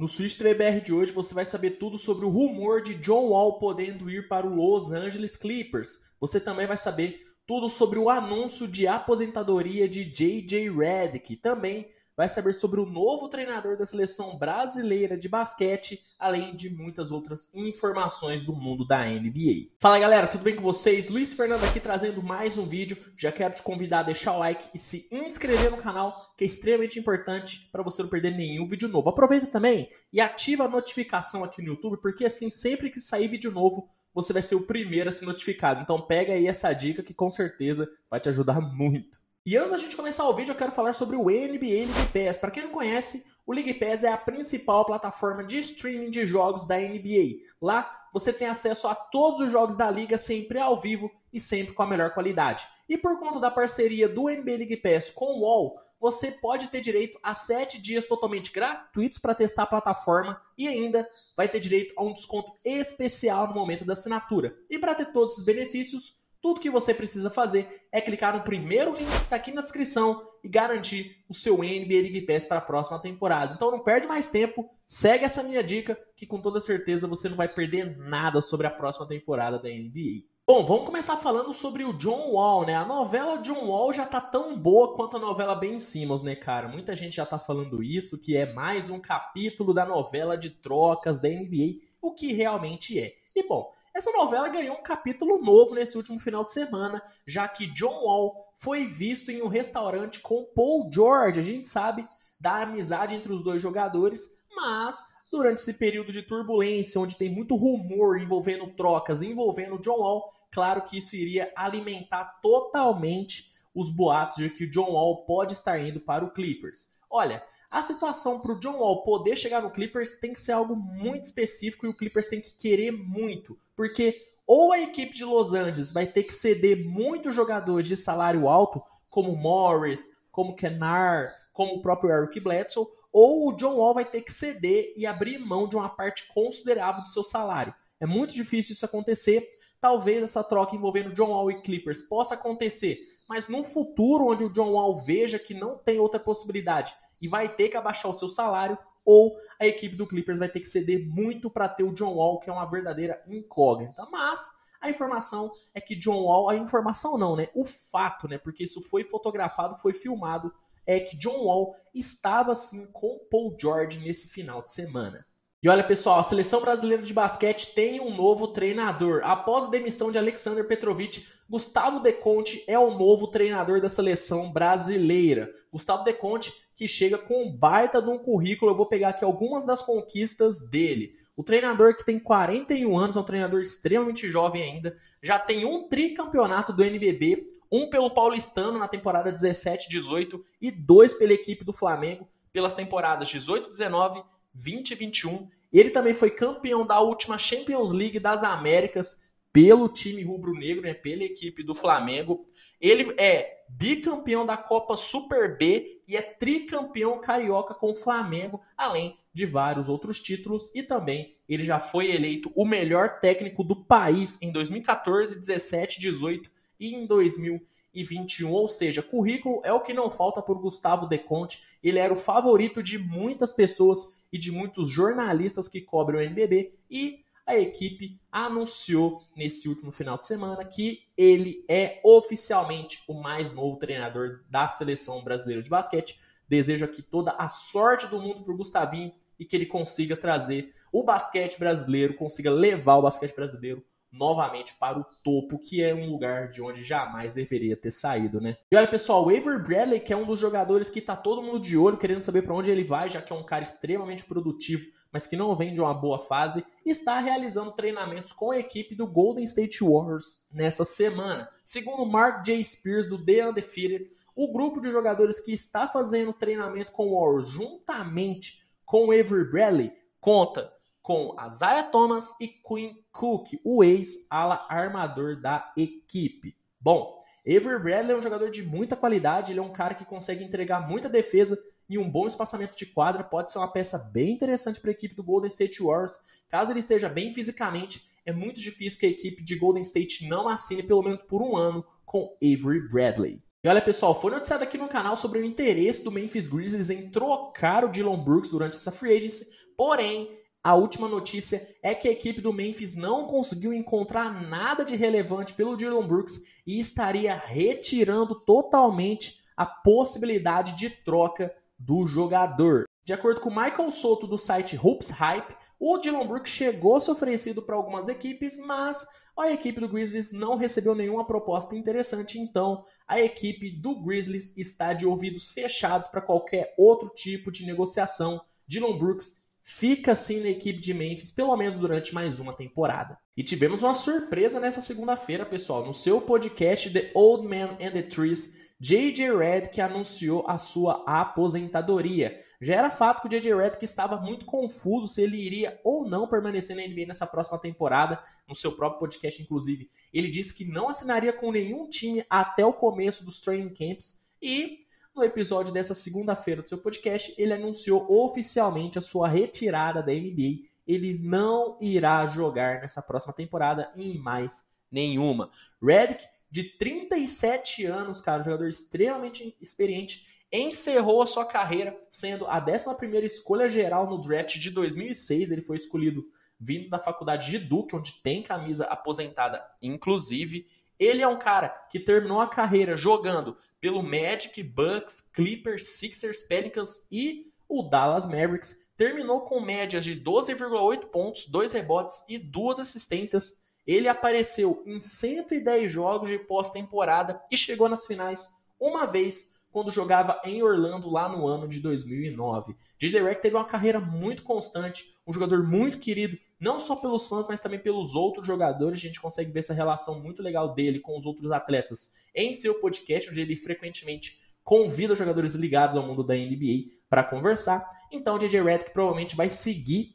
No Switch TBR de hoje você vai saber tudo sobre o rumor de John Wall podendo ir para o Los Angeles Clippers. Você também vai saber tudo sobre o anúncio de aposentadoria de JJ Redick. Também vai saber sobre o novo treinador da seleção brasileira de basquete, além de muitas outras informações do mundo da NBA. Fala galera, tudo bem com vocês? Luiz Fernando aqui trazendo mais um vídeo. Já quero te convidar a deixar o like e se inscrever no canal, que é extremamente importante para você não perder nenhum vídeo novo. Aproveita também e ativa a notificação aqui no YouTube, porque assim sempre que sair vídeo novo, você vai ser o primeiro a ser notificado. Então pega aí essa dica que com certeza vai te ajudar muito. E antes da gente começar o vídeo, eu quero falar sobre o NBA League Pass. Para quem não conhece, o League Pass é a principal plataforma de streaming de jogos da NBA. Lá você tem acesso a todos os jogos da liga sempre ao vivo e sempre com a melhor qualidade. E por conta da parceria do NBA League Pass com o UOL, você pode ter direito a 7 dias totalmente gratuitos para testar a plataforma e ainda vai ter direito a um desconto especial no momento da assinatura. E para ter todos esses benefícios, tudo que você precisa fazer é clicar no primeiro link que está aqui na descrição e garantir o seu NBA League Pass para a próxima temporada. Então não perde mais tempo, segue essa minha dica que com toda certeza você não vai perder nada sobre a próxima temporada da NBA. Bom, vamos começar falando sobre o John Wall, né? A novela John Wall já tá tão boa quanto a novela Ben Simmons, né, cara? Muita gente já tá falando isso, que é mais um capítulo da novela de trocas da NBA o que realmente é. E bom, essa novela ganhou um capítulo novo nesse último final de semana, já que John Wall foi visto em um restaurante com Paul George. A gente sabe da amizade entre os dois jogadores, mas durante esse período de turbulência, onde tem muito rumor envolvendo trocas, envolvendo John Wall, claro que isso iria alimentar totalmente os boatos de que o John Wall pode estar indo para o Clippers. Olha, a situação para o John Wall poder chegar no Clippers tem que ser algo muito específico e o Clippers tem que querer muito, porque ou a equipe de Los Angeles vai ter que ceder muitos jogadores de salário alto, como Morris, como Kennard, como o próprio Eric Bledsoe, ou o John Wall vai ter que ceder e abrir mão de uma parte considerável do seu salário. É muito difícil isso acontecer. Talvez essa troca envolvendo John Wall e Clippers possa acontecer, mas no futuro, onde o John Wall veja que não tem outra possibilidade e vai ter que abaixar o seu salário ou a equipe do Clippers vai ter que ceder muito para ter o John Wall, que é uma verdadeira incógnita. Mas a informação é que John Wall, a informação não, né? O fato, né? Porque isso foi fotografado, foi filmado, é que John Wall estava sim com Paul George nesse final de semana. E olha pessoal, a seleção brasileira de basquete tem um novo treinador. Após a demissão de Alexander Petrovic, Gustavo Deconte é o novo treinador da seleção brasileira. Gustavo Deconte que chega com baita de um currículo. Eu vou pegar aqui algumas das conquistas dele. O treinador que tem 41 anos, é um treinador extremamente jovem ainda, já tem um tricampeonato do NBB, um pelo Paulistano na temporada 17-18 e dois pela equipe do Flamengo pelas temporadas 18-19, 2021. Ele também foi campeão da última Champions League das Américas pelo time rubro-negro, né, pela equipe do Flamengo. Ele é bicampeão da Copa Super B e é tricampeão carioca com o Flamengo, além de vários outros títulos e também ele já foi eleito o melhor técnico do país em 2014, 17, 18 e em 2021, ou seja, currículo é o que não falta por Gustavo De Conte. Ele era o favorito de muitas pessoas e de muitos jornalistas que cobrem o NBB e a equipe anunciou nesse último final de semana que ele é oficialmente o mais novo treinador da seleção brasileira de basquete. Desejo aqui toda a sorte do mundo para o Gustavinho e que ele consiga trazer o basquete brasileiro, consiga levar o basquete brasileiro novamente para o topo, que é um lugar de onde jamais deveria ter saído, né? E olha, pessoal, o Avery Bradley, que é um dos jogadores que tá todo mundo de olho, querendo saber para onde ele vai, já que é um cara extremamente produtivo, mas que não vem de uma boa fase, está realizando treinamentos com a equipe do Golden State Warriors nessa semana. Segundo Mark J. Spears, do The Undefeated, o grupo de jogadores que está fazendo treinamento com o Warriors juntamente com o Avery Bradley conta com Isaiah Thomas e Quinn Cook, o ex-ala armador da equipe. Bom, Avery Bradley é um jogador de muita qualidade, ele é um cara que consegue entregar muita defesa e um bom espaçamento de quadra, pode ser uma peça bem interessante para a equipe do Golden State Warriors. Caso ele esteja bem fisicamente, é muito difícil que a equipe de Golden State não assine pelo menos por um ano com Avery Bradley. E olha pessoal, foi noticiado aqui no canal sobre o interesse do Memphis Grizzlies em trocar o Dylan Brooks durante essa free agency, porém a última notícia é que a equipe do Memphis não conseguiu encontrar nada de relevante pelo Dylan Brooks e estaria retirando totalmente a possibilidade de troca do jogador. De acordo com Michael Soto do site Hoops Hype, o Dylan Brooks chegou a ser oferecido para algumas equipes, mas a equipe do Grizzlies não recebeu nenhuma proposta interessante, então a equipe do Grizzlies está de ouvidos fechados para qualquer outro tipo de negociação. Dylan Brooks fica assim na equipe de Memphis pelo menos durante mais uma temporada. E tivemos uma surpresa nessa segunda-feira, pessoal, no seu podcast The Old Man and the Trees, JJ que anunciou a sua aposentadoria. Já era fato que o JJ que estava muito confuso se ele iria ou não permanecer na NBA nessa próxima temporada. No seu próprio podcast, inclusive, ele disse que não assinaria com nenhum time até o começo dos training camps e no episódio dessa segunda-feira do seu podcast, ele anunciou oficialmente a sua retirada da NBA. Ele não irá jogar nessa próxima temporada em mais nenhuma. Redick, de 37 anos, cara, jogador extremamente experiente, encerrou a sua carreira sendo a 11 escolha geral no draft de 2006. Ele foi escolhido vindo da faculdade de Duke, onde tem camisa aposentada, inclusive. Ele é um cara que terminou a carreira jogando pelo Magic, Bucks, Clippers, Sixers, Pelicans e o Dallas Mavericks. Terminou com médias de 12,8 pontos, 2 rebotes e 2 assistências. Ele apareceu em 110 jogos de pós-temporada e chegou nas finais uma vez quando jogava em Orlando lá no ano de 2009. DJ Red teve uma carreira muito constante, um jogador muito querido, não só pelos fãs, mas também pelos outros jogadores. A gente consegue ver essa relação muito legal dele com os outros atletas em seu podcast, onde ele frequentemente convida jogadores ligados ao mundo da NBA para conversar. Então, DJ Red provavelmente vai seguir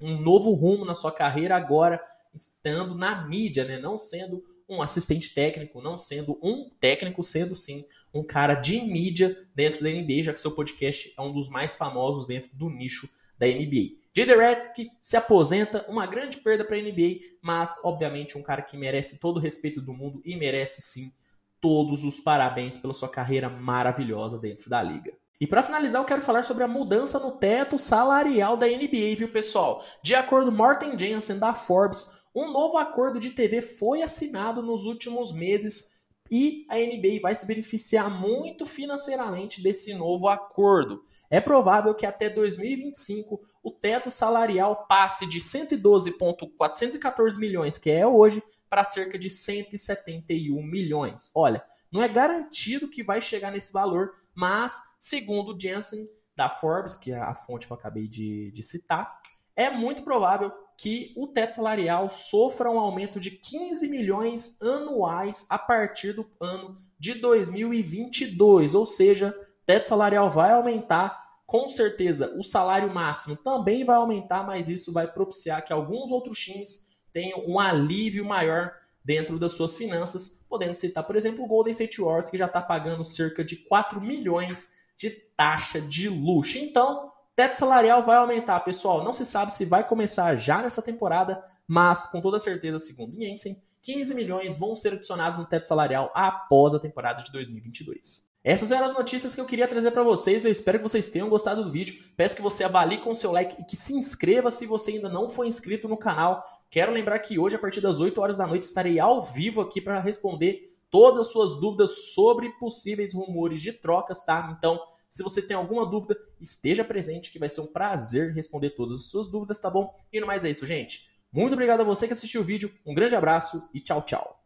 um novo rumo na sua carreira agora, estando na mídia, né? não sendo um assistente técnico, não sendo um técnico, sendo sim um cara de mídia dentro da NBA, já que seu podcast é um dos mais famosos dentro do nicho da NBA. J.D. se aposenta, uma grande perda para a NBA, mas obviamente um cara que merece todo o respeito do mundo e merece sim todos os parabéns pela sua carreira maravilhosa dentro da liga. E para finalizar, eu quero falar sobre a mudança no teto salarial da NBA, viu, pessoal? De acordo com Martin Jensen da Forbes, um novo acordo de TV foi assinado nos últimos meses e a NBA vai se beneficiar muito financeiramente desse novo acordo. É provável que até 2025 o teto salarial passe de 112.414 milhões, que é hoje, para cerca de 171 milhões. Olha, não é garantido que vai chegar nesse valor, mas segundo Jensen da Forbes, que é a fonte que eu acabei de, de citar, é muito provável que o teto salarial sofra um aumento de 15 milhões anuais a partir do ano de 2022, ou seja, teto salarial vai aumentar, com certeza o salário máximo também vai aumentar, mas isso vai propiciar que alguns outros times tenham um alívio maior dentro das suas finanças, podendo citar, por exemplo, o Golden State Warriors, que já está pagando cerca de 4 milhões de taxa de luxo. Então, teto salarial vai aumentar, pessoal. Não se sabe se vai começar já nessa temporada, mas com toda certeza, segundo Jensen, 15 milhões vão ser adicionados no teto salarial após a temporada de 2022. Essas eram as notícias que eu queria trazer para vocês. Eu espero que vocês tenham gostado do vídeo. Peço que você avalie com seu like e que se inscreva se você ainda não foi inscrito no canal. Quero lembrar que hoje, a partir das 8 horas da noite, estarei ao vivo aqui para responder todas as suas dúvidas sobre possíveis rumores de trocas, tá? Então, se você tem alguma dúvida, esteja presente que vai ser um prazer responder todas as suas dúvidas, tá bom? E no mais é isso, gente. Muito obrigado a você que assistiu o vídeo. Um grande abraço e tchau, tchau.